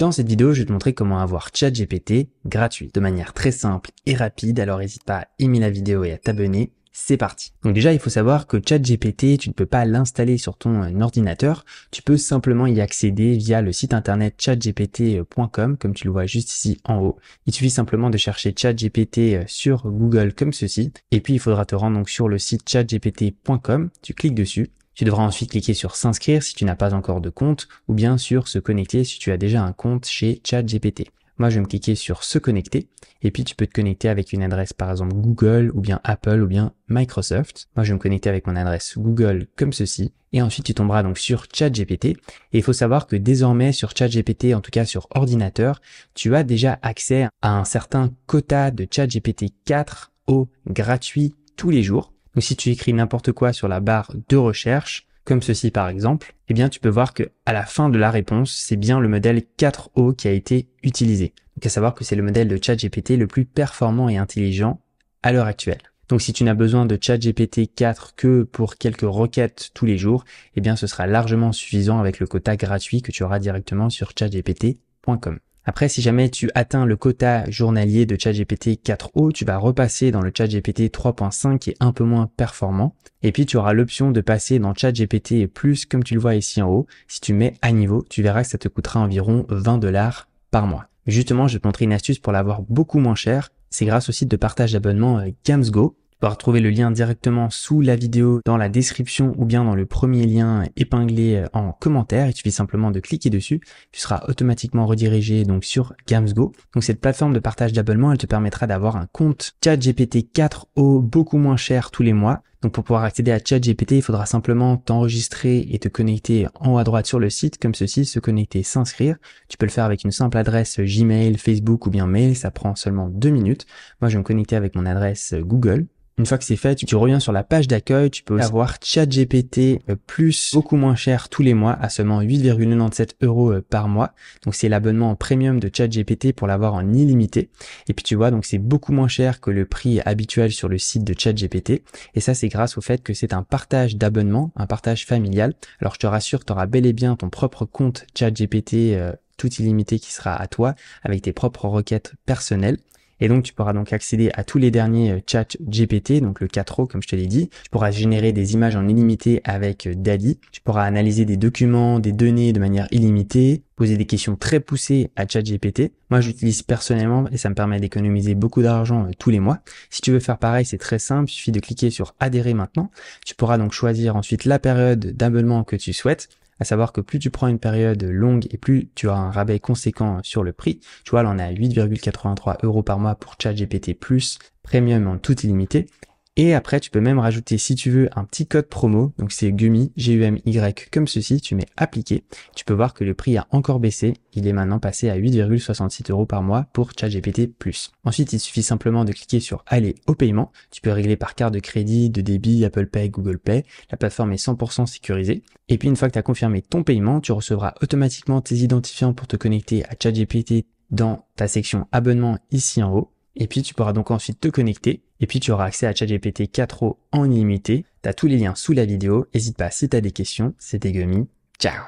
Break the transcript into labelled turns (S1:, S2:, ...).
S1: Dans cette vidéo, je vais te montrer comment avoir ChatGPT gratuit, de manière très simple et rapide, alors n'hésite pas à aimer la vidéo et à t'abonner. C'est parti. Donc déjà, il faut savoir que ChatGPT, tu ne peux pas l'installer sur ton euh, ordinateur, tu peux simplement y accéder via le site internet chatgpt.com, euh, comme tu le vois juste ici en haut. Il suffit simplement de chercher ChatGPT euh, sur Google comme ceci, et puis il faudra te rendre donc sur le site chatgpt.com, tu cliques dessus, tu devras ensuite cliquer sur s'inscrire si tu n'as pas encore de compte ou bien sur se connecter si tu as déjà un compte chez ChatGPT. Moi, je vais me cliquer sur se connecter et puis tu peux te connecter avec une adresse par exemple Google ou bien Apple ou bien Microsoft. Moi, je vais me connecter avec mon adresse Google comme ceci et ensuite tu tomberas donc sur ChatGPT et il faut savoir que désormais sur ChatGPT en tout cas sur ordinateur, tu as déjà accès à un certain quota de ChatGPT 4 au gratuit tous les jours. Donc si tu écris n'importe quoi sur la barre de recherche, comme ceci par exemple, eh bien tu peux voir que à la fin de la réponse, c'est bien le modèle 4O qui a été utilisé. Donc à savoir que c'est le modèle de ChatGPT le plus performant et intelligent à l'heure actuelle. Donc si tu n'as besoin de ChatGPT 4 que pour quelques requêtes tous les jours, eh bien ce sera largement suffisant avec le quota gratuit que tu auras directement sur chatgpt.com. Après, si jamais tu atteins le quota journalier de ChatGPT 4O, tu vas repasser dans le ChatGPT 3.5 qui est un peu moins performant. Et puis, tu auras l'option de passer dans ChatGPT Plus, comme tu le vois ici en haut. Si tu mets à niveau, tu verras que ça te coûtera environ 20 dollars par mois. Justement, je vais te montrer une astuce pour l'avoir beaucoup moins cher. C'est grâce au site de partage d'abonnement euh, Gamsgo vas retrouver le lien directement sous la vidéo dans la description ou bien dans le premier lien épinglé euh, en commentaire. Il suffit simplement de cliquer dessus. Tu seras automatiquement redirigé donc sur GamsGo. Donc cette plateforme de partage d'abonnement, elle te permettra d'avoir un compte ChatGPT 4O beaucoup moins cher tous les mois. Donc pour pouvoir accéder à ChatGPT, il faudra simplement t'enregistrer et te connecter en haut à droite sur le site, comme ceci, se connecter, s'inscrire. Tu peux le faire avec une simple adresse Gmail, Facebook ou bien mail, ça prend seulement deux minutes. Moi je vais me connecter avec mon adresse Google. Une fois que c'est fait, tu, reviens sur la page d'accueil, tu peux avoir ChatGPT euh, plus beaucoup moins cher tous les mois à seulement 8,97 euros euh, par mois. Donc c'est l'abonnement premium de ChatGPT pour l'avoir en illimité. Et puis tu vois, donc c'est beaucoup moins cher que le prix habituel sur le site de ChatGPT. Et ça, c'est grâce au fait que c'est un partage d'abonnement, un partage familial. Alors je te rassure, tu auras bel et bien ton propre compte ChatGPT. Euh, tout illimité qui sera à toi avec tes propres requêtes personnelles. Et donc, tu pourras donc accéder à tous les derniers euh, chat GPT, donc le 4O, comme je te l'ai dit. Tu pourras générer des images en illimité avec euh, DALI. Tu pourras analyser des documents, des données de manière illimitée, poser des questions très poussées à GPT. Moi, j'utilise personnellement et ça me permet d'économiser beaucoup d'argent euh, tous les mois. Si tu veux faire pareil, c'est très simple. Il suffit de cliquer sur adhérer maintenant. Tu pourras donc choisir ensuite la période d'abonnement que tu souhaites à savoir que plus tu prends une période longue et plus tu as un rabais conséquent sur le prix. Tu vois, là on a 8,83 euros par mois pour ChatGPT Plus Premium en tout illimité et après, tu peux même rajouter, si tu veux, un petit code promo. Donc c'est Gumi, G-U-M-Y, comme ceci. Tu mets appliquer. Tu peux voir que le prix a encore baissé. Il est maintenant passé à 8,66 euros par mois pour ChatGPT+. Ensuite, il suffit simplement de cliquer sur aller au paiement. Tu peux régler par carte de crédit, de débit, Apple Pay, Google Pay. La plateforme est 100% sécurisée. Et puis, une fois que tu as confirmé ton paiement, tu recevras automatiquement tes identifiants pour te connecter à ChatGPT dans ta section abonnement ici en haut. Et puis tu pourras donc ensuite te connecter et puis tu auras accès à ChatGPT 4O en illimité. T'as tous les liens sous la vidéo. N'hésite pas si t'as des questions. C'était Gummy. Ciao